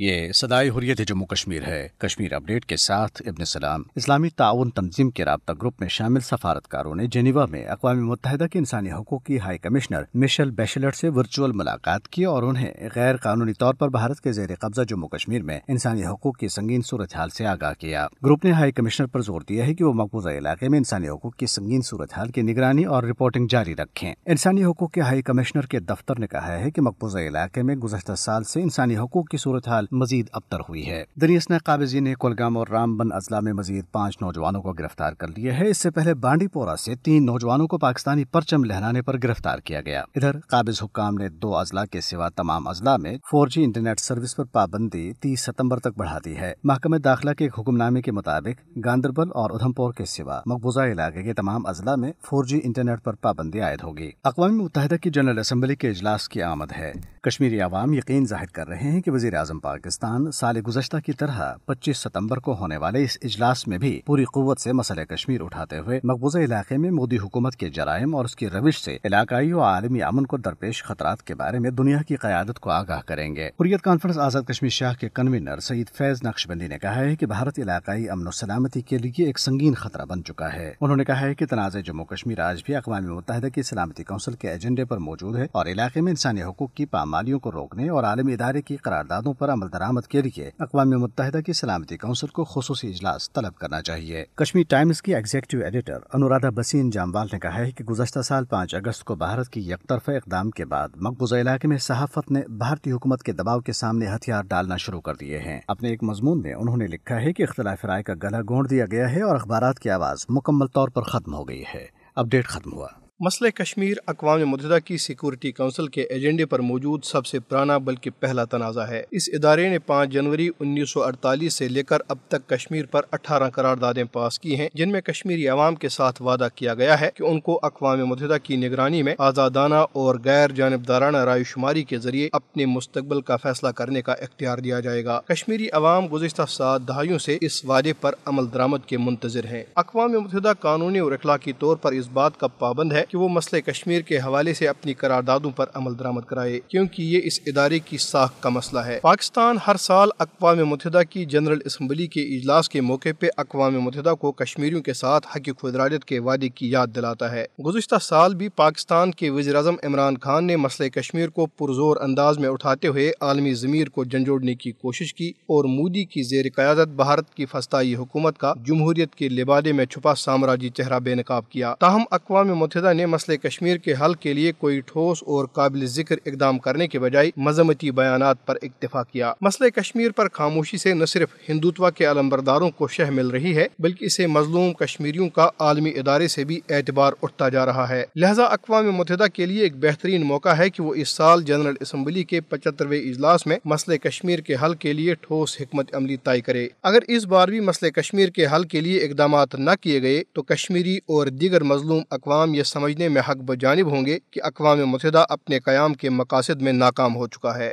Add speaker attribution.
Speaker 1: ये सदाए हुरियत जम्मू कश्मीर है कश्मीर अपडेट के साथ इब्न सलाम इस्लामी ताउन तंजीम के रबता ग्रुप में शामिल सफारतकारों ने जेनेवा में अकवा मुतहदा के इंसानी हकूक की हाई कमिश्नर मिशल बेशलर से वर्चुअल मुलाकात की और उन्हें गैर कानूनी तौर पर भारत के जेर कब्जा जम्मू कश्मीर में इंसानी हकूक की संगीन सूरत हाल ऐसी आगाह किया ग्रुप ने हाई कमिश्नर आरोप जोर दिया है की वो मकबूजा इलाके में इंसानी हकूक की संगीन सूरत हाल की निगरानी और रिपोर्टिंग जारी रखे इंसानी हकूक के हाई कमिश्नर के दफ्तर ने कहा है की मकबूजा इलाके में गुजशत साल ऐसी इंसानी हकूक की सूरत हाल मजीद अबतर हुई है दनियसना काबिजी ने कुलगाम और रामबन अजला में मजीद पाँच नौजवानों को गिरफ्तार कर लिया है इससे पहले बांडीपोरा से तीन नौजवानों को पाकिस्तानी परचम लहराने पर गिरफ्तार किया गया इधर काबिज हुक्काम ने दो अजला के सिवा तमाम अजला में फोर इंटरनेट सर्विस आरोप पाबंदी तीस सितम्बर तक बढ़ा दी है महकमे दाखिला के एक हुक्मनामे के मुताबिक गांधरबल और उधमपुर के सिवा मकबूजा इलाके के तमाम अजला में फोर इंटरनेट आरोप पाबंदी आयद होगी अकवा मुतहदा की जनरल असम्बली के अजलास की आमद है कश्मीरी आवाम यकीन जाहिर कर रहे हैं की वजी अजम पाक पाकिस्तान साल गुजश्ता की तरह पच्चीस सितम्बर को होने वाले इस इजलास में भी पूरी कुत ऐसी मसले कश्मीर उठाते हुए मकबूजा इलाके में मोदी हुकूमत के जराइम और उसकी रविश ऐसी इलाकई और आलमी अमन को दरपेश खतरा के बारे में दुनिया की क्यादत को आगाह करेंगे हुरियत कॉन्फ्रेंस आजाद कश्मीर शाह के कन्वीनर सईद फैज नक्शबंदी ने कहा है की भारत इलाकाई अमन सलामती के लिए एक संगीन खतरा बन चुका है उन्होंने कहा है की तनाज जम्मू कश्मीर आज भी अकवा मुतहदा की सलामती कौंसिल के एजेंडे आरोप मौजूद है और इलाके में इंसानी हकूक की पामालियों को रोकने और आलमी इदारे की करारदादों आरोप अमल दरामद के लिए अकवा मुत की सलामती कौंसिल को खसूस इजलास तलब करना चाहिए कश्मीर टाइम्स की एग्जीक्यूटिव एडिटर अनुराधा बसीन जामवाल ने कहा है की गुजशत साल पाँच अगस्त को भारत की एक तरफा इकदाम के बाद मकबूजा इलाके में सहाफत ने भारतीय हुकूमत के दबाव के सामने हथियार डालना शुरू कर दिए है अपने एक मजमून में उन्होंने लिखा है की इख्तलाफ राय का गला गोंड दिया गया है और अखबार की आवाज़ मुकम्मल तौर पर खत्म हो गई है अपडेट खत्म हुआ
Speaker 2: मसले कश्मीर अकवा मुतदा की सिक्योरिटी काउंसिल के एजेंडे पर मौजूद सबसे पुराना बल्कि पहला तनाज़ा है इस इदारे ने पाँच जनवरी उन्नीस सौ अड़तालीस से लेकर अब तक कश्मीर पर अठारह करारदादें पास की हैं जिनमें कश्मीरी आवाम के साथ वादा किया गया है कि उनको अकवा मुतहदा की निगरानी में आज़ादाना और गैर जानबदाराना रायशुमारी के जरिए अपने मुस्तबल का फैसला करने का इख्तियार दिया जाएगा कश्मीरी आवाम गुजशत सात दहाइयों से इस वादे पर अमल दरामद के मुंतजर हैं अकवा मुतहदा कानूनी और अखलाकी तौर पर इस बात का पाबंद है कि वो मसले कश्मीर के हवाले से अपनी करारदादों पर अमल दरामद कराए क्योंकि ये इस इदारे की साख का मसला है पाकिस्तान हर साल अकवा मुतहदा की जनरल इसम्बली के इजलास के मौके पर अकवा मुतहदा को कश्मीरियों के साथ हकी खुदराजत के वादे की याद दिलाता है गुजशत साल भी पाकिस्तान के वजी अजम इमरान खान ने मसले कश्मीर को पुरजोर अंदाज में उठाते हुए आलमी ज़मीर को जंजोड़ने की कोशिश की और मोदी की जेर क़्यादत भारत की फस्ताई हुकूमत का जमहूरियत के लिबादे में छुपा साम्राज्य चेहरा बेनकाब किया ताहम अकवा मुतहदा ने मसले कश्मीर के हल के लिए कोई ठोस और काबिल जिक्र इकदाम करने के बजाय मजमती बयान आरोप इतफा किया मसले कश्मीर आरोप खामोशी ऐसी न सिर्फ हिंदुत्वा के अलमबरदारों को शह मिल रही है बल्कि इसे मजलूम कश्मीरियों का आलमी इदारे ऐसी भी एतबार उठता जा रहा है लिहाजा अकवा मुतहदा के लिए एक बेहतरीन मौका है की वो इस साल जनरल इसम्बली के पचहत्तरवे इजलास में मसले कश्मीर के हल के लिए ठोस हमत अमली तय करे अगर इस बार भी मसले कश्मीर के हल के लिए इकदाम न किए गए तो कश्मीरी और दीगर मजलूम अकवाम यह समझ खोजने में हक बजानिब होंगे कि अकवाम मुतहदा अपने क़्याम के मकासद में नाकाम हो चुका है